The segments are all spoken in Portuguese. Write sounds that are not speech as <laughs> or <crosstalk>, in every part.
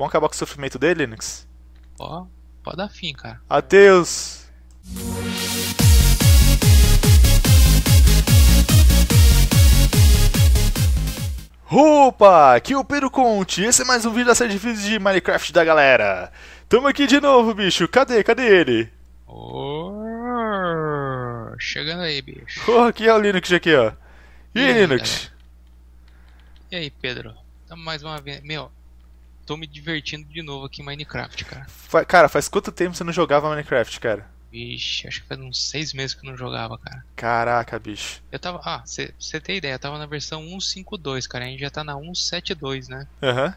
Vamos acabar com o sofrimento dele, Linux? Ó, pode dar fim, cara. Adeus! Opa! Aqui é o Pedro Conte. Esse é mais um vídeo da série de vídeos de Minecraft da galera. Tamo aqui de novo, bicho. Cadê? Cadê ele? Oh, chegando aí, bicho. Oh, aqui é o Linux aqui, ó. E, e aí, Linux? Galera? E aí, Pedro? Tamo mais uma vez. Meu, tô me divertindo de novo aqui em Minecraft, cara. Fa cara, faz quanto tempo você não jogava Minecraft, cara? Vixe, acho que faz uns seis meses que eu não jogava, cara. Caraca, bicho. Eu tava. Ah, você tem ideia, eu tava na versão 1.5.2, cara. A gente já tá na 1.7.2, né? Aham. Uhum.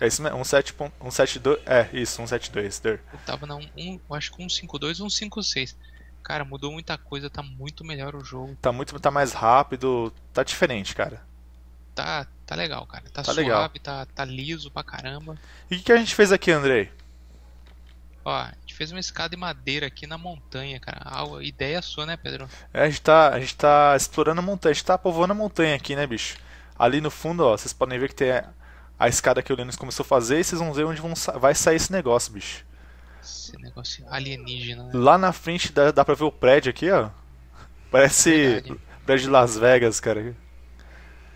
É isso mesmo, 1.7.2. É, isso, 1.7.2. Eu tava na 1, acho que 1.5.2, 1.5.6. Cara, mudou muita coisa, tá muito melhor o jogo. Tá muito, tá mais rápido, tá diferente, cara. Tá, Tá legal, cara. Tá, tá suave, legal. Tá, tá liso pra caramba. E o que, que a gente fez aqui, Andrei? Ó, a gente fez uma escada de madeira aqui na montanha, cara. A ideia é sua, né, Pedro? É, a gente tá, a gente tá explorando a montanha, a gente tá povoando a montanha aqui, né, bicho? Ali no fundo, ó, vocês podem ver que tem a escada que o Linus começou a fazer e vocês vão ver onde vão vai sair esse negócio, bicho. Esse negócio alienígena, né? Lá na frente dá, dá pra ver o prédio aqui, ó. Parece Verdade. prédio de Las Vegas, cara.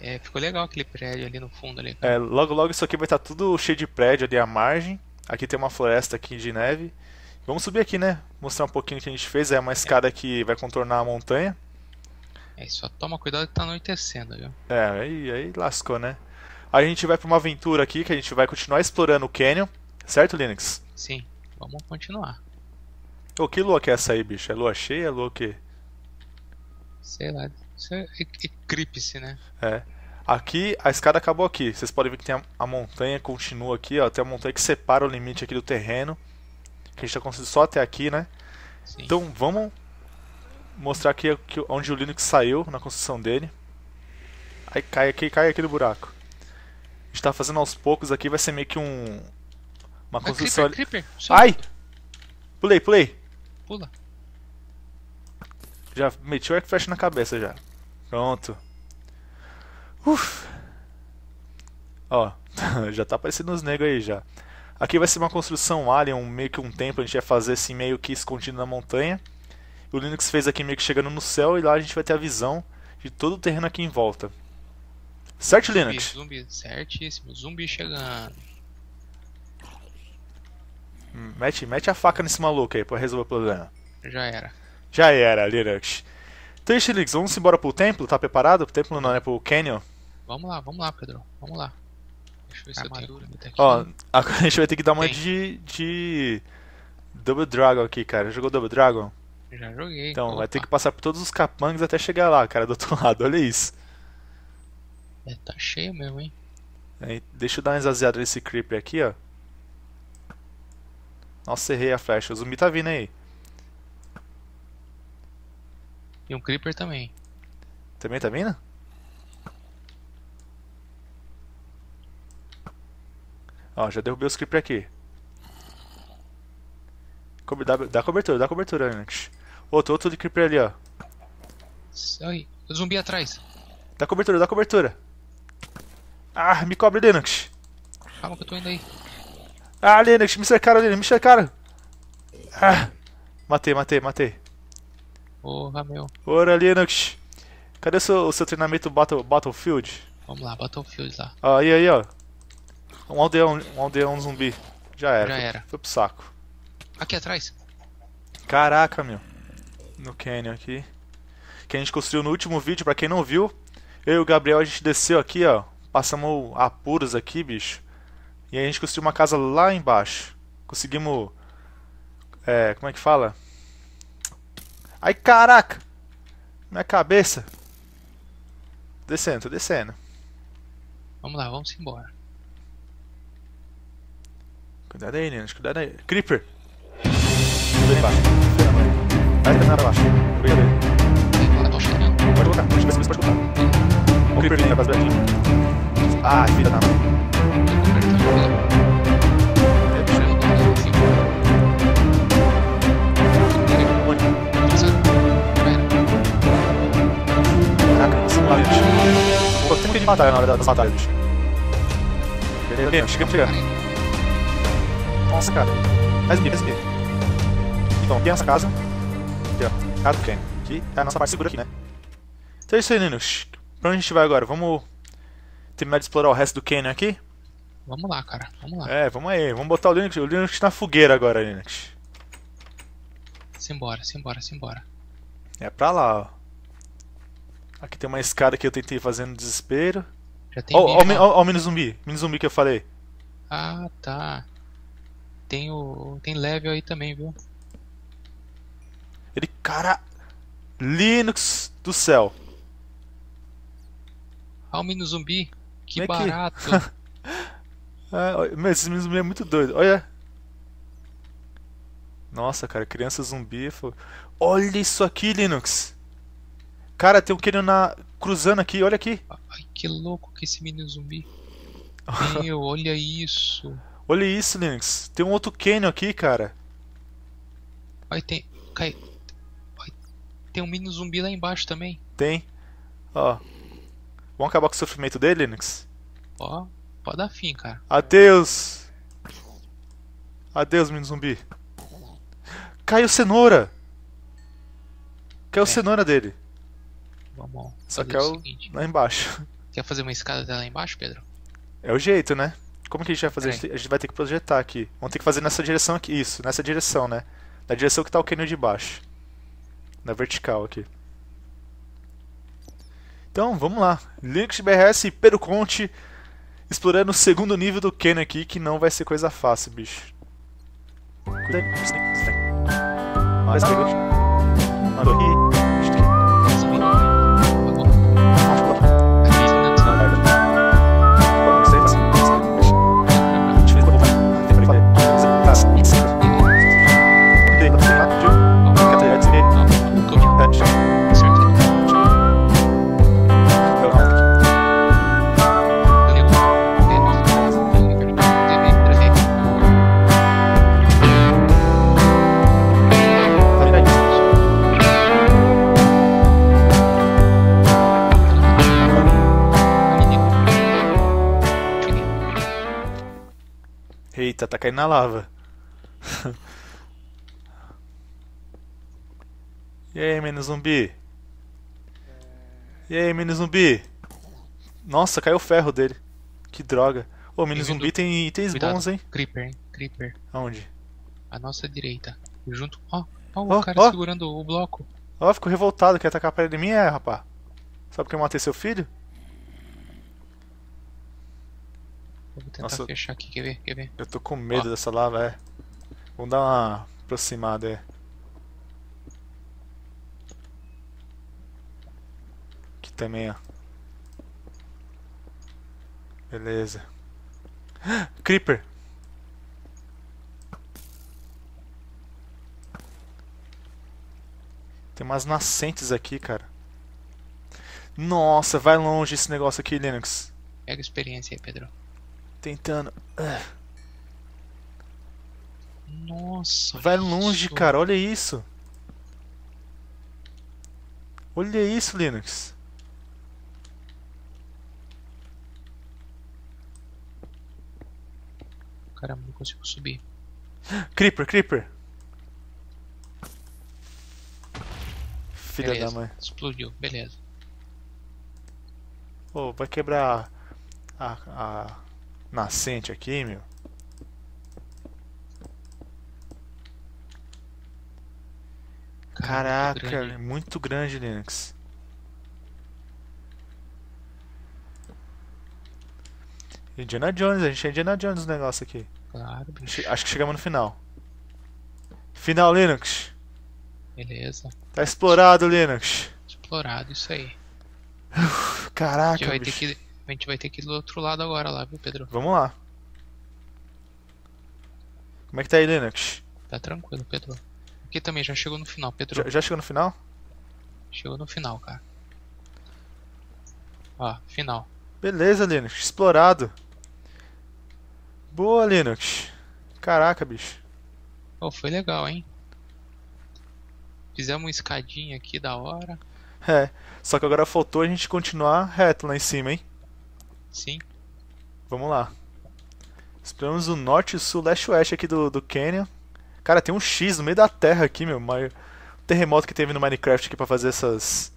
É, ficou legal aquele prédio ali no fundo ali. É, logo logo isso aqui vai estar tá tudo cheio de prédio ali à margem. Aqui tem uma floresta aqui de neve. Vamos subir aqui, né? Mostrar um pouquinho o que a gente fez. É uma escada que vai contornar a montanha. É, só toma cuidado que tá anoitecendo, viu? É, aí, aí lascou, né? a gente vai para uma aventura aqui que a gente vai continuar explorando o canyon, certo, Linux? Sim, vamos continuar. Ô, que lua que é essa aí, bicho? É lua cheia? É lua o quê? Sei lá. Isso é, é né? É. Aqui, a escada acabou aqui. Vocês podem ver que tem a, a montanha, continua aqui, ó. Tem a montanha que separa o limite aqui do terreno. Que a gente tá conseguindo só até aqui, né? Sim. Então vamos mostrar aqui, onde o Linux saiu na construção dele. Aí cai aqui, cai aqui do buraco. A gente tá fazendo aos poucos aqui, vai ser meio que um. Uma é construção. creeper, creeper. Ai! Pulei, pulei! Pula. Já meti o Aircrash na cabeça já. Pronto. Uf. Ó, <laughs> já tá aparecendo os negros aí já. Aqui vai ser uma construção alien, um, meio que um templo, a gente vai fazer assim meio que escondido na montanha. O Linux fez aqui meio que chegando no céu e lá a gente vai ter a visão de todo o terreno aqui em volta. Certo, zumbi, Linux? Zumbi, certíssimo. Zumbi chegando. Hum, mete, mete a faca nesse maluco aí pra resolver o problema. Já era. Já era, Linux. Então, Estilix, vamos embora pro templo? Tá preparado? Pro templo não, né? Pro canyon? Vamos lá, vamos lá, Pedro. Vamos lá. Deixa eu ver se eu aqui. Ó, agora a gente vai ter que dar uma Tem. de, de. Double Dragon aqui, cara. Jogou Double Dragon? Já joguei. Então, Opa. vai ter que passar por todos os capangas até chegar lá, cara, do outro <laughs> lado. Olha isso. É, tá cheio mesmo, hein? deixa eu dar uma esvaziada nesse creeper aqui, ó. Nossa, errei a flecha. O zumbi tá vindo aí. E um Creeper também. Também tá vindo? Ó, já derrubei os Creeper aqui. Dá, dá cobertura, dá cobertura, Ernest. Outro, outro de Creeper ali, ó. Ai, zumbi atrás. Dá cobertura, dá cobertura. Ah, me cobre, Lennox. Calma que eu tô indo aí. Ah, Lennox, me cercaram, Lennox, me cercaram. Ah, matei, matei, matei. Porra, meu. Ora, Linux. Cadê o seu, seu treinamento battle, Battlefield? Vamos lá, Battlefield lá. Ah, aí, aí, ó. Um aldeão, um aldeão zumbi. Já era. Já era. Foi pro saco. Aqui atrás. Caraca, meu. No canyon aqui. Que a gente construiu no último vídeo, pra quem não viu. Eu e o Gabriel, a gente desceu aqui, ó. Passamos apuros aqui, bicho. E a gente construiu uma casa lá embaixo. Conseguimos... É, como é que fala? Ai, caraca! Minha cabeça! Tô descendo, tô descendo. Vamos lá, vamos embora. Cuidado aí, Nenos, cuidado aí. Creeper! Vem embaixo. Vai terminar abaixo. Cuidado aí. Pode colocar, pode colocar, pode colocar. O Creeper vem atrás da Ah, filha da mãe. Matar na hora da batalhas, bicho. Beleza, mesmo, chegamos chegar. Nossa, cara. Mas mesmo, mesmo. Então, aqui é essa casa. Aqui, ó. Casa do Ken. Aqui é a nossa parte segura aqui, né? Então é isso aí, meninos. Pra onde a gente vai agora? Vamos terminar de explorar o resto do Ken aqui? Vamos lá, cara. Vamos lá. É, vamos aí. Vamos botar o Linux, o Linux na fogueira agora, Linux. Simbora, simbora, simbora. É pra lá, ó. Aqui tem uma escada que eu tentei fazer no desespero. Já tem. Né? Ó, ó, o mini zumbi. Mini zumbi que eu falei. Ah, tá. Tem o. Tem level aí também, viu? Ele. Cara. Linux do céu. Ah, o mini zumbi. Que barato. Que... <laughs> ah, esse mini zumbi é muito doido. Olha. Nossa, cara, criança zumbi. Olha isso aqui, Linux. Cara, tem um Canyon na... cruzando aqui, olha aqui. Ai, que louco que esse menino zumbi. Meu, <laughs> olha isso. Olha isso, Linux. Tem um outro Canyon aqui, cara. Vai tem. Cai... Tem um mini zumbi lá embaixo também. Tem. Ó. Vamos acabar com o sofrimento dele, Linux? Ó, pode dar fim, cara. Adeus! Adeus, mini zumbi. Caiu cenoura! Caiu é. cenoura dele. Vamos. Só que é o seguinte. lá embaixo. Quer fazer uma escada até lá embaixo, Pedro? É o jeito, né? Como que a gente vai fazer? É. A gente vai ter que projetar aqui. Vamos ter que fazer nessa direção aqui. Isso, nessa direção, né? Na direção que tá o canil de baixo. Na vertical aqui. Então, vamos lá. Linux BRS e Pedro Conte explorando o segundo nível do Ken aqui, que não vai ser coisa fácil, bicho. Mas tá pegou. Mandou. Eita, tá caindo na lava. <laughs> e aí, menino zumbi? E aí, menino zumbi? Nossa, caiu o ferro dele. Que droga. Ô, menino zumbi do... tem itens Cuidado. bons, hein? Creeper, hein? Creeper. Aonde? À nossa direita. Junto. Ó, ó, o oh, cara oh. segurando o bloco. Ó, oh, ficou revoltado, quer atacar a parede de mim, é, rapaz. Sabe porque eu matei seu filho? Eu vou tentar Nossa, fechar aqui, quer ver? Quer ver? Eu tô com medo dessa lava, é. Vamos dar uma aproximada, é. Aqui também, ó. Beleza. <gasps> Creeper! Tem umas nascentes aqui, cara. Nossa, vai longe esse negócio aqui, Linux. Pega experiência aí, Pedro. Tentando. Nossa. Vai longe, cara. Olha isso. Olha isso, Linux. Caramba, não consigo subir. Creeper, Creeper. Filha beleza, da mãe. Explodiu, beleza. Pô, oh, vai quebrar a, a, nascente aqui, meu. Caraca, muito grande, é muito grande Linux. Indiana Jones, a gente é Indiana Jones no negócio aqui. Claro, bicho. Acho que chegamos no final. Final, Linux. Beleza. Tá explorado, Linux. Explorado, isso aí. Caraca, a gente vai bicho. ter que a gente vai ter que ir do outro lado agora lá, viu, Pedro? Vamos lá. Como é que tá aí, Linux? Tá tranquilo, Pedro. Aqui também, já chegou no final, Pedro. Já, já chegou no final? Chegou no final, cara. Ó, final. Beleza, Linux. Explorado. Boa, Linux. Caraca, bicho. Oh, foi legal, hein? Fizemos uma escadinha aqui da hora. É, só que agora faltou a gente continuar reto lá em cima, hein? Sim. Vamos lá. Exploramos o norte, sul, leste e oeste aqui do, do Quênia. Cara, tem um X no meio da terra aqui, meu. Maior... O terremoto que teve no Minecraft aqui pra fazer essas.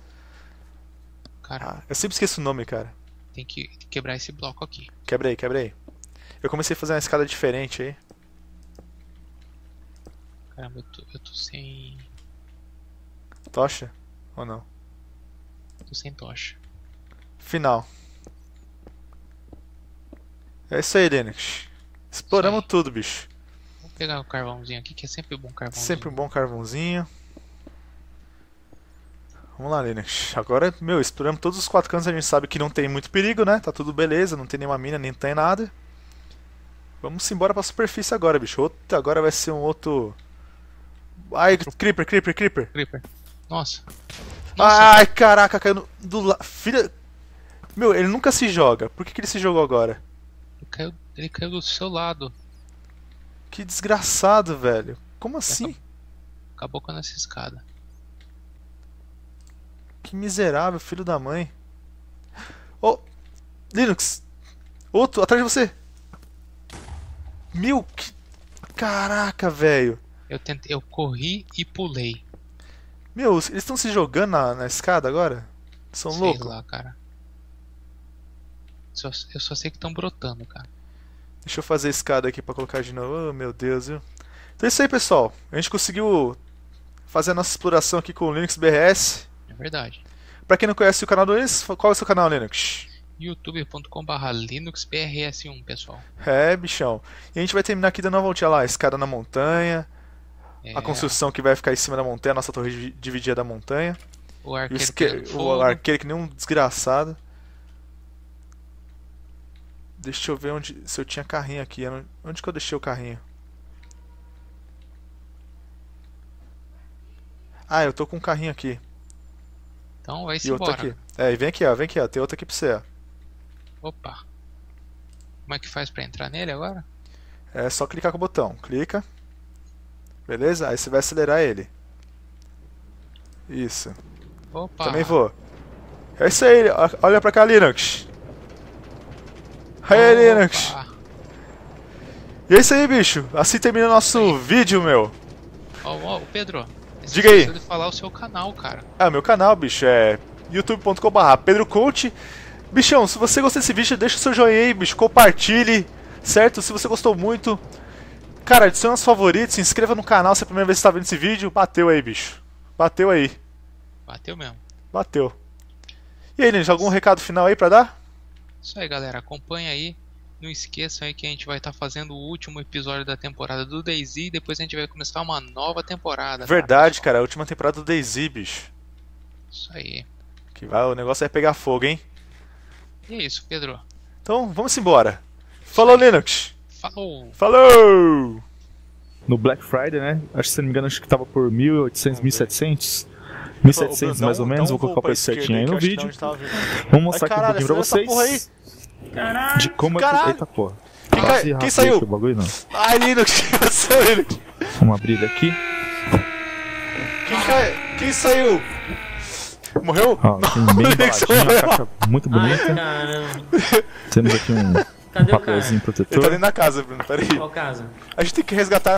Cara. Ah, eu sempre esqueço o nome, cara. Tem que quebrar esse bloco aqui. Quebrei, quebrei. Eu comecei a fazer uma escada diferente aí. Caramba, eu tô, eu tô sem. Tocha? Ou não? Tô sem tocha. Final. É isso aí, Lennox. Exploramos aí. tudo, bicho. Vou pegar o carvãozinho aqui, que é sempre um bom carvãozinho. Sempre um bom carvãozinho. Vamos lá, Lennox. Agora, meu, exploramos todos os quatro cantos. A gente sabe que não tem muito perigo, né? Tá tudo beleza, não tem nenhuma mina, nem tem nada. Vamos embora pra superfície agora, bicho. Outro, agora vai ser um outro. Ai, Creeper, Creeper, Creeper. Creeper. Nossa. Nossa. Ai, caraca, caiu no, do lado. Filha. Meu, ele nunca se joga. Por que, que ele se jogou agora? Ele caiu, ele caiu do seu lado. Que desgraçado, velho. Como assim? Acabou com essa escada. Que miserável, filho da mãe. Oh, Linux! Outro, atrás de você! Milk! Caraca, velho. Eu, tentei, eu corri e pulei. Meu, eles estão se jogando na, na escada agora? São Sei loucos. Sei lá, cara. Só, eu só sei que estão brotando, cara. Deixa eu fazer a escada aqui para colocar de novo. Oh, meu Deus, viu? Então é isso aí, pessoal. A gente conseguiu fazer a nossa exploração aqui com o Linux BRS. É verdade. Para quem não conhece o canal do Linux, qual é o seu canal, Linux? youtube.com.br linuxbrs1, pessoal. É, bichão. E a gente vai terminar aqui dando uma voltinha lá, a escada na montanha, é... a construção que vai ficar em cima da montanha, a nossa torre dividida da montanha. O arqueiro, o esque... o arqueiro que nem um desgraçado. Deixa eu ver onde se eu tinha carrinho aqui. Onde que eu deixei o carrinho? Ah, eu tô com um carrinho aqui. Então vai se e outro embora. aqui. É, e vem aqui, ó, vem aqui, ó. Tem outro aqui pra você, ó. Opa. Como é que faz pra entrar nele agora? É só clicar com o botão. Clica. Beleza? Aí você vai acelerar ele. Isso. Opa. Também vou. É isso aí. Olha pra cá, Linux. Aê, Linux! E é isso aí, bicho. Assim termina o nosso aí. vídeo, meu. Ó, oh, oh, Pedro. Diga aí. de falar o seu canal, cara. É ah, o meu canal, bicho, é youtube.com.br Pedro Coach. Bichão, se você gostou desse vídeo, deixa o seu joinha aí, bicho. Compartilhe, certo? Se você gostou muito, cara, adicione os favoritos, se inscreva no canal se é a primeira vez que você tá vendo esse vídeo. Bateu aí, bicho. Bateu aí. Bateu mesmo. Bateu. E aí, Linux? algum recado final aí pra dar? Isso aí, galera. Acompanha aí. Não esqueçam aí que a gente vai estar tá fazendo o último episódio da temporada do Daisy. Depois a gente vai começar uma nova temporada. Né? Verdade, cara. A última temporada do DayZ, bicho. Isso aí. Que vai, o negócio é pegar fogo, hein? E é isso, Pedro. Então, vamos embora. Falou, Linux. Falou. Falou. No Black Friday, né? Acho que se não me engano, acho que tava por 1.800, 1.700. 1700 mais ou menos, vou colocar o certinho aí no vídeo. Vamos mostrar aqui um pouquinho pra vocês. De como é que. Eita porra. Quem, quem saiu? bagulho, não. Ai, Linux, <laughs> saiu é ele. Vamos abrir ele aqui. Quem, cai... quem saiu? Morreu? Ó, tem bem <laughs> embaladinho, caixa muito bonita. Ai, Temos aqui um, um papelzinho protetor. Ele tá dentro da casa, Bruno, peraí. Qual casa? A gente tem que resgatar